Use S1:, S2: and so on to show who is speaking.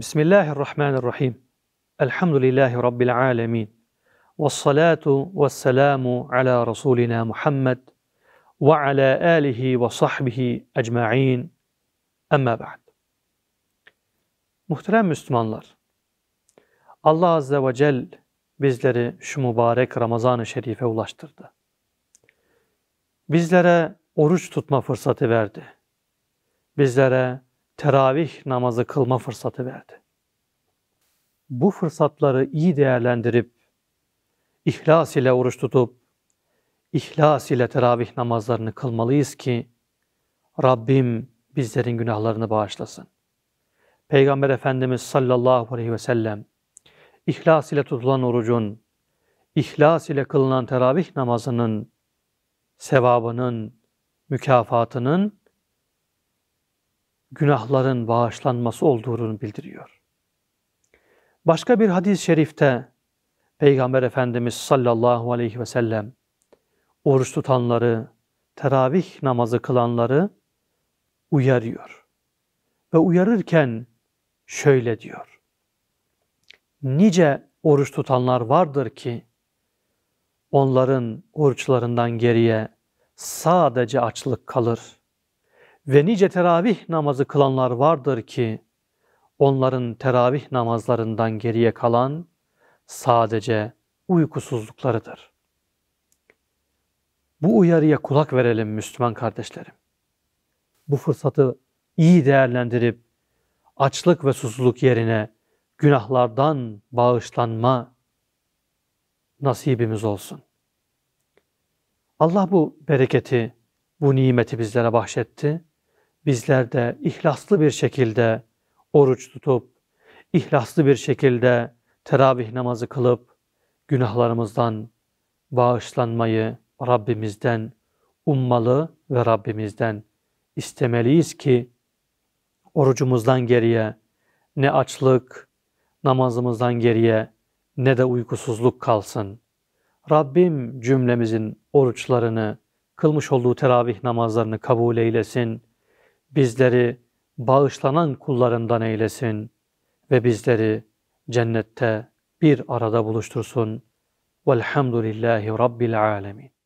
S1: Bismillahirrahmanirrahim. Elhamdülillahi Rabbil alemin. Vessalatu vesselamu ala Resulina Muhammed ve ala alihi ve sahbihi ecma'in. Ama ba'd. Muhterem Müslümanlar, Allah Azze ve Cel bizleri şu mübarek Ramazan-ı Şerif'e ulaştırdı. Bizlere oruç tutma fırsatı verdi. Bizlere teravih namazı kılma fırsatı verdi bu fırsatları iyi değerlendirip, ihlas ile oruç tutup, ihlas ile teravih namazlarını kılmalıyız ki Rabbim bizlerin günahlarını bağışlasın. Peygamber Efendimiz sallallahu aleyhi ve sellem ihlas ile tutulan orucun, ihlas ile kılınan teravih namazının sevabının, mükafatının günahların bağışlanması olduğunu bildiriyor. Başka bir hadis-i şerifte Peygamber Efendimiz sallallahu aleyhi ve sellem oruç tutanları, teravih namazı kılanları uyarıyor. Ve uyarırken şöyle diyor. Nice oruç tutanlar vardır ki onların oruçlarından geriye sadece açlık kalır. Ve nice teravih namazı kılanlar vardır ki onların teravih namazlarından geriye kalan sadece uykusuzluklarıdır. Bu uyarıya kulak verelim Müslüman kardeşlerim. Bu fırsatı iyi değerlendirip açlık ve susuzluk yerine günahlardan bağışlanma nasibimiz olsun. Allah bu bereketi, bu nimeti bizlere bahşetti. Bizler de ihlaslı bir şekilde oruç tutup, ihlaslı bir şekilde teravih namazı kılıp, günahlarımızdan bağışlanmayı Rabbimizden ummalı ve Rabbimizden istemeliyiz ki orucumuzdan geriye ne açlık, namazımızdan geriye ne de uykusuzluk kalsın. Rabbim cümlemizin oruçlarını, kılmış olduğu teravih namazlarını kabul eylesin. Bizleri bağışlanan kullarından eylesin ve bizleri cennette bir arada buluştursun. Velhamdülillahi Rabbil alemin.